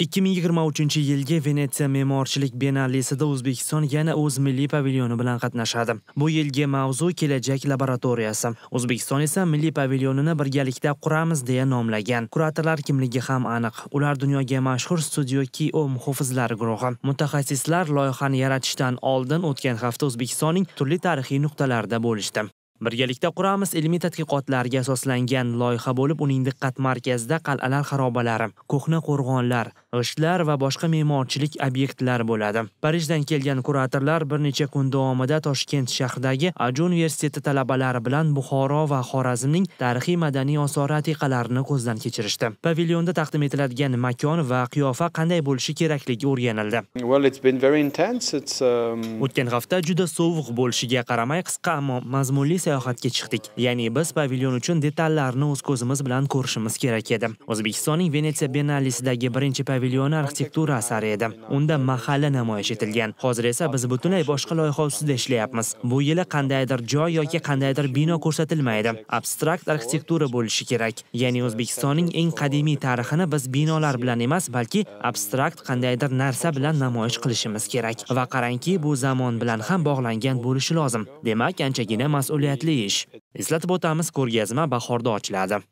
2023 yilgi Venetsiya me'morchilik biennalesida O'zbekiston yana o'z milliy pavilyoni bilan qatnashadi. Bu yilgi mavzu kelajak laboratoriyasi. O'zbekiston esa milliy pavilyonini birgalikda quramiz deya nomlagan. Kuratorlar kimligi ham aniq. Ular dunyoga mashhur studio Kio muhofizlar guruhi. Mutaxassislar loyihani yaratishdan oldin o'tgan hafta O'zbekistonning turli tarixiy nuqtalarida bo'lishdi. Birgalikda quramiz ilmiy tadqiqotlarga asoslangan loyiha bo'lib, uning diqqat markazida qal'alar xarobalari, ko'hna qo'rg'onlar, g'ishtlar va boshqa me'morchilik obyektlari bo'ladi. Parijdan kelgan kuratorlar bir necha kun davomida Toshkent shahridagi Aju universiteti talabalari bilan Buxoro va Xorazmning tarixiy madaniy osori atiqalarini ko'zdan kechirishdi. Pavilyonda taqdim etiladigan makon va qiyofa qanday bo'lishi kerakligi o'rganildi. Well, it's been very intense. It's um... O'tgan hafta juda sovuq bo'lishiga qaramay qisqa ammo mazmunli sayohatga chiqdik ya'ni biz pavilyon uchun detallarni o'z ko'zimiz bilan ko'rishimiz kerak edi o'zbekistonning venetsiya benalisidagi birinchi pavilyoni arxitektura asari edi unda mahalla namoyish etilgan hozir esa biz butunlay boshqa loyiha ustida ishlayapmiz bu yili qandaydir joy yoki qandaydir bino ko'rsatilmaydi abstrakt arxitektura bo'lishi kerak ya'ni o'zbekistonning eng qadimiy tarixini biz binolar bilan emas balki abstrakt qandaydir narsa bilan namoyish qilishimiz kerak va qarangki bu zamon bilan ham bog'langan bo'lishi lozim demak anchagina mas'uliyat ahamiyatli ish. Eslatib o'tamiz, ko'rgazma bahorda ochiladi.